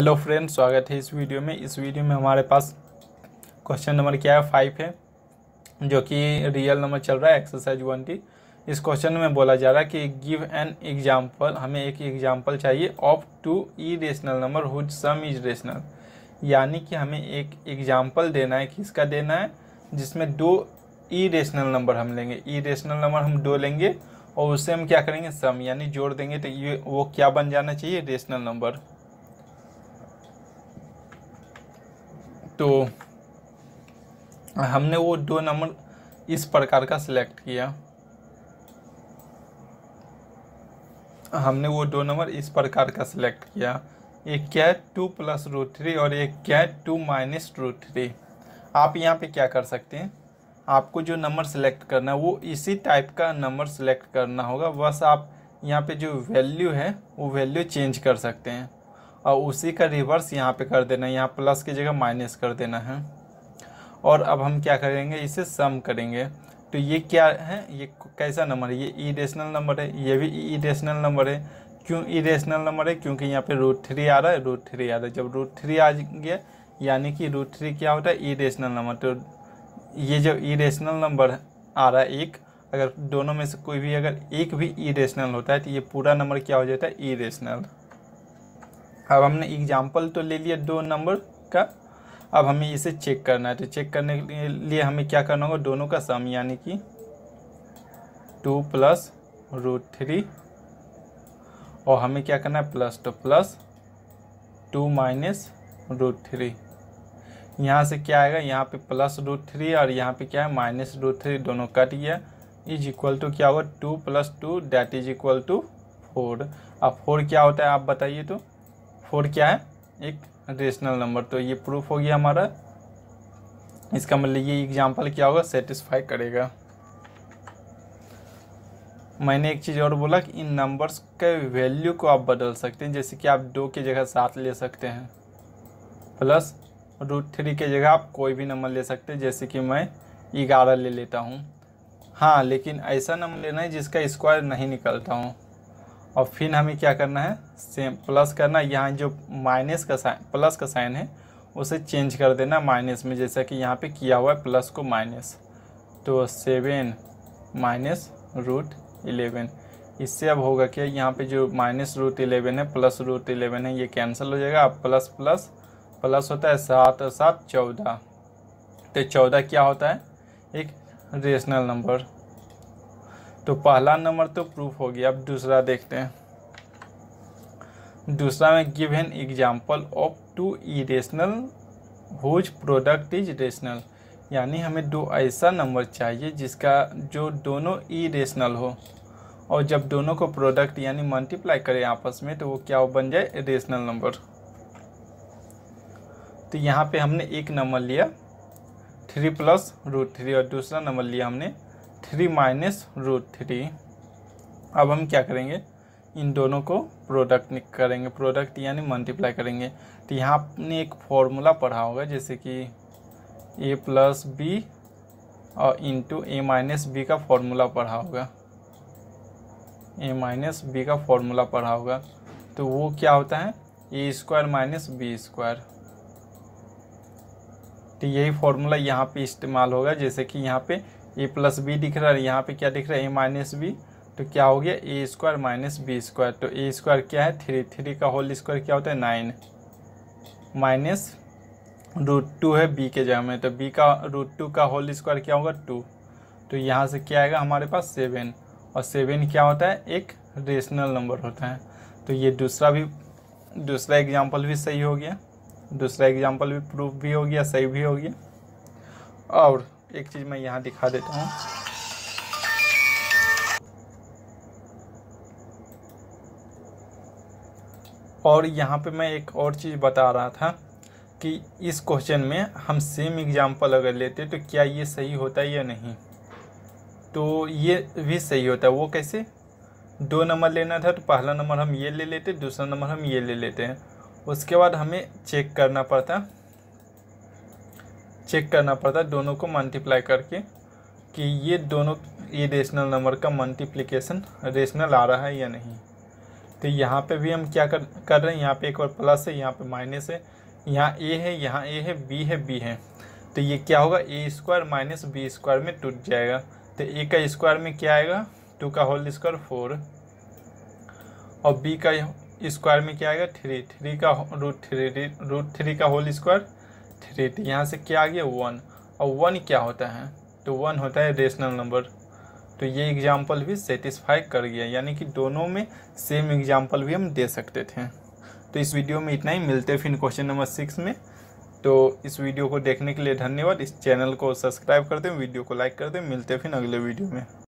hello friend स्वागत है इस वीडियो में इस वीडियो में हमारे पास क्वेश्चन नंबर क्या है फाइव है जो कि रियल नंबर चल रहा है एक्सरसाइज वन टी इस क्वेश्चन में बोला जा रहा है कि गिव एन एग्जाम्पल हमें एक एग्जाम्पल चाहिए of two irrational number who sum is rational यानी कि हमें एक एग्जाम्पल देना है किसका देना है जिसमें दो ई रेशनल नंबर हम लेंगे ई रेशनल नंबर हम दो लेंगे और उससे हम क्या करेंगे सम यानी जोड़ देंगे तो ये वो क्या बन जाना चाहिए रेशनल नंबर तो हमने वो दो नंबर इस प्रकार का सिलेक्ट किया हमने वो दो नंबर इस प्रकार का सिलेक्ट किया एक कैट टू प्लस रूट थ्री और एक कैट टू माइनस रूट थ्री आप यहाँ पे क्या कर सकते हैं आपको जो नंबर सिलेक्ट करना है वो इसी टाइप का नंबर सिलेक्ट करना होगा बस आप यहाँ पे जो वैल्यू है वो वैल्यू चेंज कर सकते हैं और उसी का रिवर्स यहाँ पे कर देना है यहाँ प्लस की जगह माइनस कर देना है और अब हम क्या करेंगे इसे सम करेंगे तो ये क्या है ये कैसा नंबर है ये ई रेशनल नंबर है ये भी ई रेशनल नंबर है क्यों ई रेशनल नंबर है क्योंकि यहाँ पे रूट थ्री आ रहा है रूट थ्री आ रहा है जब रूट थ्री आ गया यानी कि रूट थ्री क्या होता है ई रेशनल नंबर तो ये जो ई रेशनल नंबर आ रहा है एक अगर दोनों में से कोई भी अगर एक भी ई e रेशनल होता है तो ये पूरा नंबर क्या हो जाता है ई e रेशनल अब हमने एग्जाम्पल तो ले लिया दो नंबर का अब हमें इसे चेक करना है तो चेक करने के लिए हमें क्या करना होगा दोनों का सम यानी कि टू प्लस रूट थ्री और हमें क्या करना है प्लस तो plus two minus root three यहाँ से क्या आएगा यहाँ पे प्लस रूट थ्री और यहाँ पे क्या है माइनस रूट थ्री दोनों कट गया इज इक्वल टू क्या हुआ two plus two that is equal to four अब फोर क्या होता है आप बताइए तो फोर क्या है एक रेशनल नंबर तो ये प्रूफ हो गया हमारा इसका मतलब ये एग्जाम्पल क्या होगा सेटिस्फाई करेगा मैंने एक चीज़ और बोला कि इन नंबर्स के वैल्यू को आप बदल सकते हैं जैसे कि आप दो की जगह सात ले सकते हैं प्लस रूट थ्री के जगह आप कोई भी नंबर ले सकते हैं जैसे कि मैं ग्यारह ले लेता हूँ हाँ लेकिन ऐसा नंबर लेना है जिसका स्क्वायर नहीं निकलता हूँ और फिर हमें क्या करना है सेम प्लस करना यहाँ जो माइनस का साइन प्लस का साइन है उसे चेंज कर देना माइनस में जैसा कि यहाँ पे किया हुआ है प्लस को माइनस तो सेवन माइनस रूट इलेवन इससे अब होगा क्या यहाँ पे जो माइनस रूट इलेवन है प्लस रूट इलेवन है ये कैंसिल हो जाएगा अब प्लस प्लस प्लस होता है सात और सात चौदह तो चौदह क्या होता है एक रेशनल नंबर तो पहला नंबर तो प्रूफ हो गया अब दूसरा देखते हैं दूसरा में give an example of two irrational whose product is rational यानी हमें दो ऐसा नंबर चाहिए जिसका जो दोनों ई रेशनल हो और जब दोनों को प्रोडक्ट यानी मल्टीप्लाई करें आपस में तो वो क्या हो बन जाए रेशनल नंबर तो यहाँ पे हमने एक नंबर लिया थ्री प्लस रूट थ्री और दूसरा नंबर लिया हमने थ्री माइनस रूट थ्री अब हम क्या करेंगे इन दोनों को प्रोडक्ट करेंगे प्रोडक्ट यानी मल्टीप्लाई करेंगे तो यहाँ आपने एक फॉर्मूला पढ़ा होगा जैसे कि ए प्लस बी और इंटू ए माइनस बी का फॉर्मूला पढ़ा होगा ए माइनस बी का फॉर्मूला पढ़ा होगा तो वो क्या होता है A square minus B square तो यही फॉर्मूला यहाँ पे इस्तेमाल होगा जैसे कि यहाँ पे ए प्लस बी दिख रहा है यहाँ पे क्या दिख रहा है ए माइनस बी तो क्या हो गया A square minus B square तो ए स्क्वायर क्या है थ्री थ्री का होल स्क्वायर क्या होता है नाइन माइनस रूट टू है बी के जगह में तो बी का रूट टू का होल स्क्वायर क्या होगा टू तो यहाँ से क्या आएगा हमारे पास सेवन और सेवन क्या होता है एक रेशनल नंबर होता है तो ये दूसरा भी दूसरा एग्जाम्पल भी सही हो गया दूसरा एग्जाम्पल भी प्रूफ भी हो गया सही भी हो गया और एक चीज़ मैं यहाँ दिखा देता हूँ और यहाँ पे मैं एक और चीज़ बता रहा था कि इस क्वेश्चन में हम सेम एग्जाम्पल अगर लेते तो क्या ये सही होता है या नहीं तो ये भी सही होता है वो कैसे दो नंबर लेना था तो पहला नंबर हम ये ले लेते दूसरा नंबर हम ये ले लेते हैं उसके बाद हमें चेक करना पड़ता चेक करना पड़ता है दोनों को मल्टीप्लाई करके कि ये दोनों ये रेशनल नंबर का मल्टीप्लिकेशन रेशनल आ रहा है या नहीं तो यहाँ पे भी हम क्या कर कर रहे हैं यहाँ पे एक और प्लस है यहाँ पे माइनस है यहाँ ए है यहाँ ए है बी है बी है तो ये क्या होगा A square minus B square में टूट जाएगा तो ए का स्क्वायर में क्या आएगा टू का होल स्क्वायर फोर और बी का स्क्वायर में क्या आएगा थ्री थ्री का रूट थ्री रूट थ्री का होल स्क्वायर थ्री तो यहाँ से क्या आ गया वन और वन क्या होता है तो वन होता है रेशनल नंबर तो ये एग्जाम्पल भी सेटिस्फाई कर गया यानी कि दोनों में सेम एग्जाम्पल भी हम दे सकते थे तो इस वीडियो में इतना ही मिलते फिर क्वेश्चन नंबर सिक्स में तो इस वीडियो को देखने के लिए धन्यवाद इस चैनल को सब्सक्राइब कर दें वीडियो को लाइक कर दें मिलते फिर अगले वीडियो में